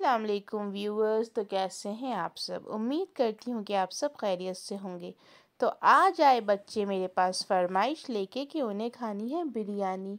Aslam viewers तो कैसे हैं आप सब उम्मीद करती हूँ कि आप सब खैरियत से होंगे तो आ जाए बच्चे मेरे पास फरमाइश लेके कि उन्हें खानी है बिरयानी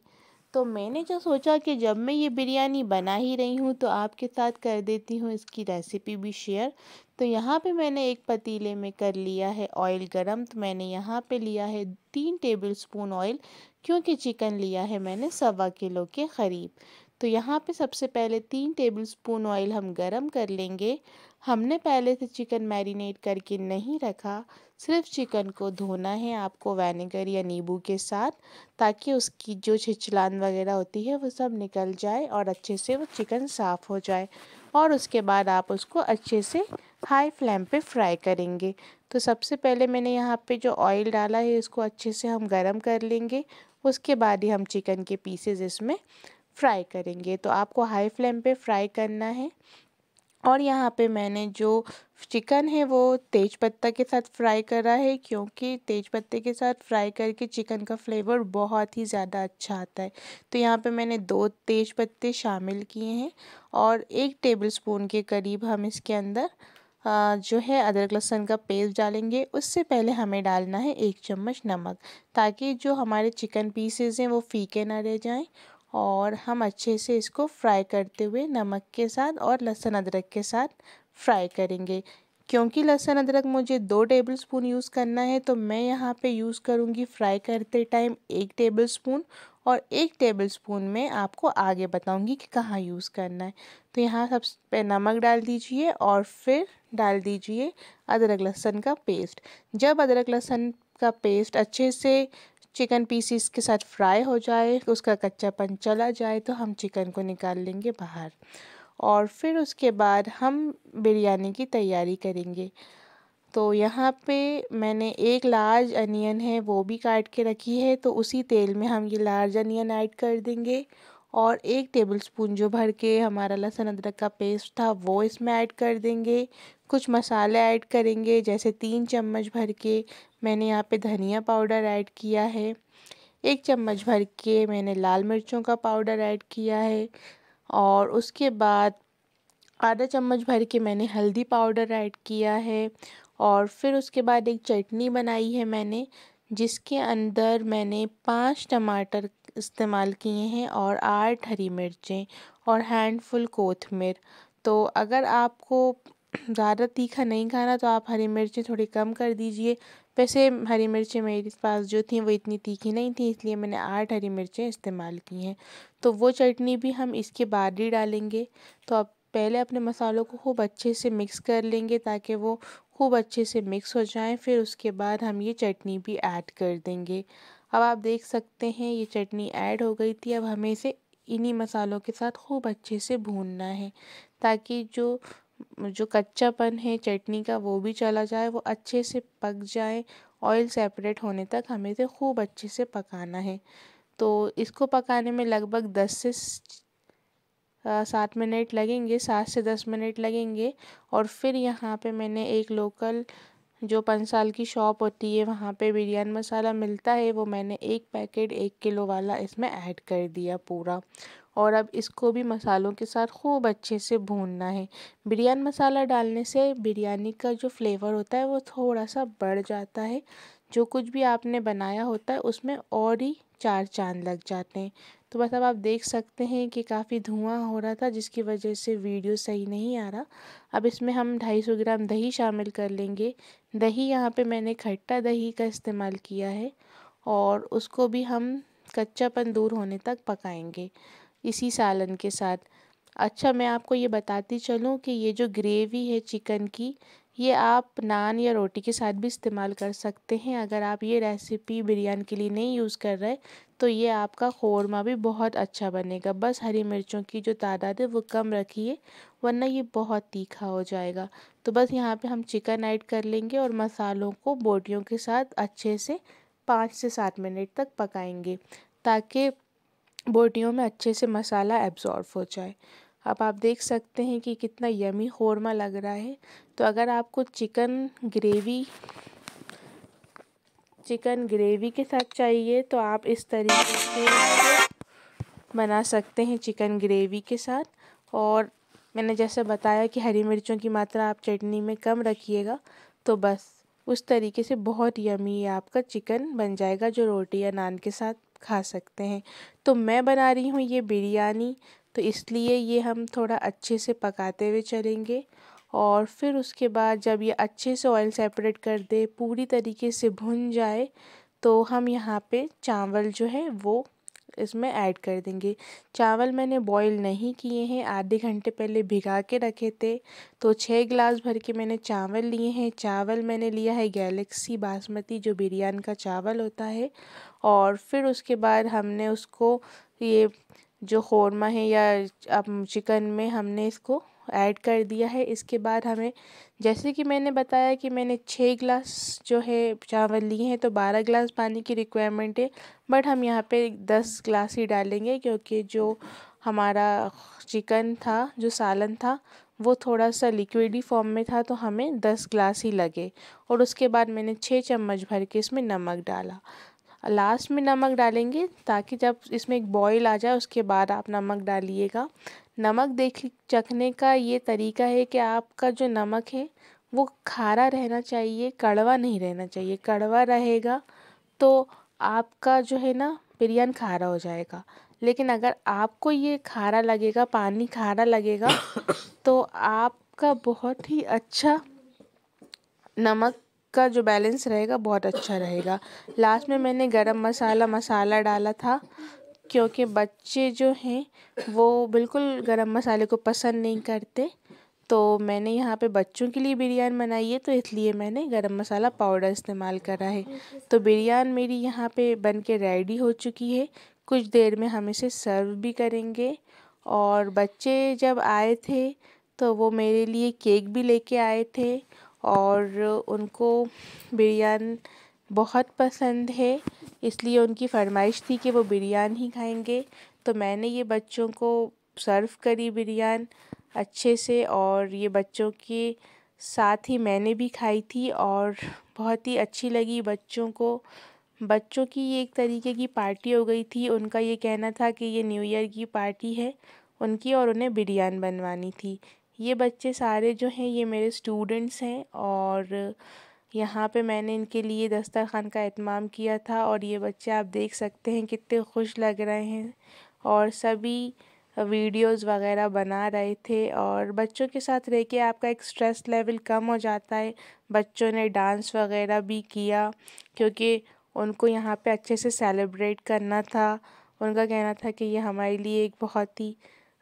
तो मैंने जो सोचा कि जब मैं ये बिरयानी बना ही रही हूँ तो आपके साथ कर देती हूँ इसकी रेसिपी भी शेयर तो यहाँ पे मैंने एक पतीले में कर लिया है ऑयल गरम तो मैंने यहाँ पे लिया है तीन टेबल स्पून ऑयल क्योंकि चिकन लिया है मैंने सवा किलो के करीब तो यहाँ पे सबसे पहले तीन टेबलस्पून ऑयल हम गरम कर लेंगे हमने पहले से चिकन मैरिनेट करके नहीं रखा सिर्फ चिकन को धोना है आपको वेनेगर या नींबू के साथ ताकि उसकी जो छिचलान वगैरह होती है वो सब निकल जाए और अच्छे से वो चिकन साफ़ हो जाए और उसके बाद आप उसको अच्छे से हाई फ्लेम पे फ्राई करेंगे तो सबसे पहले मैंने यहाँ पे जो ऑयल डाला है इसको अच्छे से हम गरम कर लेंगे उसके बाद ही हम चिकन के पीसेज इसमें फ्राई करेंगे तो आपको हाई फ्लेम पे फ्राई करना है और यहाँ पे मैंने जो चिकन है वो तेज पत्ता के साथ फ्राई करा है क्योंकि तेज पत्ते के साथ फ्राई करके चिकन का फ्लेवर बहुत ही ज़्यादा अच्छा आता है तो यहाँ पे मैंने दो तेज पत्ते शामिल किए हैं और एक टेबल स्पून के करीब हम इसके अंदर जो है अदरक लहसुन का पेस्ट डालेंगे उससे पहले हमें डालना है एक चम्मच नमक ताकि जो हमारे चिकन पीसेज हैं वो फीके ना रह जाएँ और हम अच्छे से इसको फ्राई करते हुए नमक के साथ और लहसुन अदरक के साथ फ्राई करेंगे क्योंकि लहसुन अदरक मुझे दो टेबल स्पून यूज़ करना है तो मैं यहाँ पे यूज़ करूँगी फ्राई करते टाइम एक टेबल स्पून और एक टेबल स्पून में आपको आगे बताऊँगी कि कहाँ यूज़ करना है तो यहाँ सब पे नमक डाल दीजिए और फिर डाल दीजिए अदरक लहसुन का पेस्ट जब अदरक लहसुन का पेस्ट अच्छे से चिकन पीसीस के साथ फ्राई हो जाए उसका कच्चापन चला जाए तो हम चिकन को निकाल लेंगे बाहर और फिर उसके बाद हम बिरयानी की तैयारी करेंगे तो यहाँ पे मैंने एक लार्ज अनियन है वो भी काट के रखी है तो उसी तेल में हम ये लार्ज अनियन ऐड कर देंगे और एक टेबलस्पून जो भर के हमारा लहसुन अदरक का पेस्ट था वो इसमें ऐड कर देंगे कुछ मसाले ऐड करेंगे जैसे तीन चम्मच भर के मैंने यहाँ पे धनिया पाउडर ऐड किया है एक चम्मच भर के मैंने लाल मिर्चों का पाउडर ऐड किया है और उसके बाद आधा चम्मच भर के मैंने हल्दी पाउडर ऐड किया है और फिर उसके बाद एक चटनी बनाई है मैंने जिसके अंदर मैंने पाँच टमाटर इस्तेमाल किए हैं और आठ हरी मिर्चें और हैंडफुल कोथमीर तो अगर आपको ज़्यादा तीखा नहीं खाना तो आप हरी मिर्चें थोड़ी कम कर दीजिए वैसे हरी मिर्चें मेरे पास जो थी वो इतनी तीखी नहीं थी इसलिए मैंने आठ हरी मिर्चें इस्तेमाल की हैं तो वो चटनी भी हम इसके बाद ही डालेंगे तो आप पहले अपने मसालों को खूब अच्छे से मिक्स कर लेंगे ताकि वो खूब अच्छे से मिक्स हो जाएं फिर उसके बाद हम ये चटनी भी ऐड कर देंगे अब आप देख सकते हैं ये चटनी ऐड हो गई थी अब हमें इसे इन्हीं मसालों के साथ खूब अच्छे से भूनना है ताकि जो जो कच्चापन है चटनी का वो भी चला जाए वो अच्छे से पक जाए ऑयल सेपरेट होने तक हमें इसे खूब अच्छे से पकाना है तो इसको पकाने में लगभग दस से सात मिनट लगेंगे सात से दस मिनट लगेंगे और फिर यहाँ पे मैंने एक लोकल जो पंसाल की शॉप होती है वहाँ पे बिरयानी मसाला मिलता है वो मैंने एक पैकेट एक किलो वाला इसमें ऐड कर दिया पूरा और अब इसको भी मसालों के साथ खूब अच्छे से भूनना है बिरयानी मसाला डालने से बिरयानी का जो फ्लेवर होता है वो थोड़ा सा बढ़ जाता है जो कुछ भी आपने बनाया होता है उसमें और ही चार चाँद लग जाते हैं तो बस अब मतलब आप देख सकते हैं कि काफ़ी धुआं हो रहा था जिसकी वजह से वीडियो सही नहीं आ रहा अब इसमें हम 250 ग्राम दही शामिल कर लेंगे दही यहाँ पे मैंने खट्टा दही का इस्तेमाल किया है और उसको भी हम कच्चापन दूर होने तक पकाएंगे इसी सालन के साथ अच्छा मैं आपको ये बताती चलूँ कि ये जो ग्रेवी है चिकन की ये आप नान या रोटी के साथ भी इस्तेमाल कर सकते हैं अगर आप ये रेसिपी बिरयानी के लिए नहीं यूज़ कर रहे तो ये आपका खोरमा भी बहुत अच्छा बनेगा बस हरी मिर्चों की जो तादाद है वो कम रखिए वरना ये बहुत तीखा हो जाएगा तो बस यहाँ पे हम चिकन ऐड कर लेंगे और मसालों को बोटियों के साथ अच्छे से पाँच से सात मिनट तक पकाएंगे ताकि बोटियों में अच्छे से मसाला एब्ज़ॉर्व हो जाए अब आप देख सकते हैं कि कितना यमी खोरमा लग रहा है तो अगर आपको चिकन ग्रेवी चिकन ग्रेवी के साथ चाहिए तो आप इस तरीके से बना सकते हैं चिकन ग्रेवी के साथ और मैंने जैसे बताया कि हरी मिर्चों की मात्रा आप चटनी में कम रखिएगा तो बस उस तरीके से बहुत यमी आपका चिकन बन जाएगा जो रोटी या नान के साथ खा सकते हैं तो मैं बना रही हूँ ये बिरयानी तो इसलिए ये हम थोड़ा अच्छे से पकाते हुए चलेंगे और फिर उसके बाद जब ये अच्छे से ऑयल सेपरेट कर दे पूरी तरीके से भुन जाए तो हम यहाँ पे चावल जो है वो इसमें ऐड कर देंगे चावल मैंने बॉईल नहीं किए हैं आधे घंटे पहले भिगा के रखे थे तो छः गिलास भर के मैंने चावल लिए हैं चावल मैंने लिया है गैलेक्सी बासमती जो बिरयानी का चावल होता है और फिर उसके बाद हमने उसको ये जो खोरमा है या अब चिकन में हमने इसको ऐड कर दिया है इसके बाद हमें जैसे कि मैंने बताया कि मैंने छः गिलास जो है चावल लिए हैं तो बारह गिलास पानी की रिक्वायरमेंट है बट हम यहाँ पे दस गिलास ही डालेंगे क्योंकि जो हमारा चिकन था जो सालन था वो थोड़ा सा लिक्विडी फॉर्म में था तो हमें दस गिलास ही लगे और उसके बाद मैंने छः चम्मच भर के इसमें नमक डाला लास्ट में नमक डालेंगे ताकि जब इसमें एक बॉईल आ जाए उसके बाद आप नमक डालिएगा नमक देख चखने का ये तरीका है कि आपका जो नमक है वो खारा रहना चाहिए कड़वा नहीं रहना चाहिए कड़वा रहेगा तो आपका जो है ना बिरयान खारा हो जाएगा लेकिन अगर आपको ये खारा लगेगा पानी खारा लगेगा तो आपका बहुत ही अच्छा नमक का जो बैलेंस रहेगा बहुत अच्छा रहेगा लास्ट में मैंने गरम मसाला मसाला डाला था क्योंकि बच्चे जो हैं वो बिल्कुल गरम मसाले को पसंद नहीं करते तो मैंने यहाँ पे बच्चों के लिए बिरयानी बनाई है तो इसलिए मैंने गरम मसाला पाउडर इस्तेमाल करा है तो बिरयानी मेरी यहाँ पे बन के रेडी हो चुकी है कुछ देर में हम इसे सर्व भी करेंगे और बच्चे जब आए थे तो वो मेरे लिए केक भी लेके आए थे और उनको बिरयान बहुत पसंद है इसलिए उनकी फरमाइश थी कि वो बिरयान ही खाएंगे तो मैंने ये बच्चों को सर्व करी बिरयान अच्छे से और ये बच्चों के साथ ही मैंने भी खाई थी और बहुत ही अच्छी लगी बच्चों को बच्चों की ये एक तरीके की पार्टी हो गई थी उनका ये कहना था कि ये न्यू ईयर की पार्टी है उनकी और उन्हें बिरयान बनवानी थी ये बच्चे सारे जो हैं ये मेरे स्टूडेंट्स हैं और यहाँ पे मैंने इनके लिए दस्तरखान का अहतमाम किया था और ये बच्चे आप देख सकते हैं कितने खुश लग रहे हैं और सभी वीडियोस वगैरह बना रहे थे और बच्चों के साथ रह के आपका एक स्ट्रेस लेवल कम हो जाता है बच्चों ने डांस वगैरह भी किया क्योंकि उनको यहाँ पे अच्छे से सेलिब्रेट करना था उनका कहना था कि ये हमारे लिए एक बहुत ही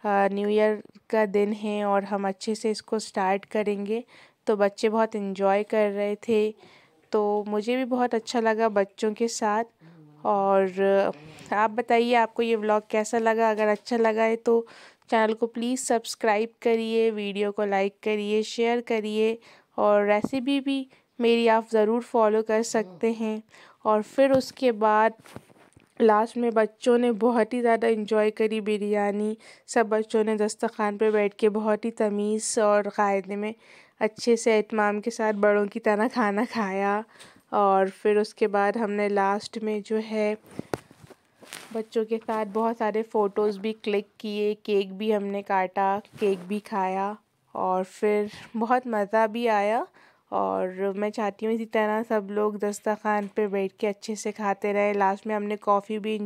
न्यू ईयर का दिन है और हम अच्छे से इसको स्टार्ट करेंगे तो बच्चे बहुत इन्जॉय कर रहे थे तो मुझे भी बहुत अच्छा लगा बच्चों के साथ और आप बताइए आपको ये व्लॉग कैसा लगा अगर अच्छा लगा है तो चैनल को प्लीज़ सब्सक्राइब करिए वीडियो को लाइक करिए शेयर करिए और रेसिपी भी मेरी आप ज़रूर फॉलो कर सकते हैं और फिर उसके बाद लास्ट में बच्चों ने बहुत ही ज़्यादा इंजॉय करी बिरयानी सब बच्चों ने दस्तरखान पर बैठ के बहुत ही तमीज़ और कायदे में अच्छे से अहतमाम के साथ बड़ों की तरह खाना खाया और फिर उसके बाद हमने लास्ट में जो है बच्चों के साथ बहुत सारे फ़ोटोज़ भी क्लिक किए केक भी हमने काटा केक भी खाया और फिर बहुत मज़ा भी आया और मैं चाहती हूँ इसी तरह सब लोग दस्तरख़ान पर बैठ के अच्छे से खाते रहें लास्ट में हमने कॉफ़ी भी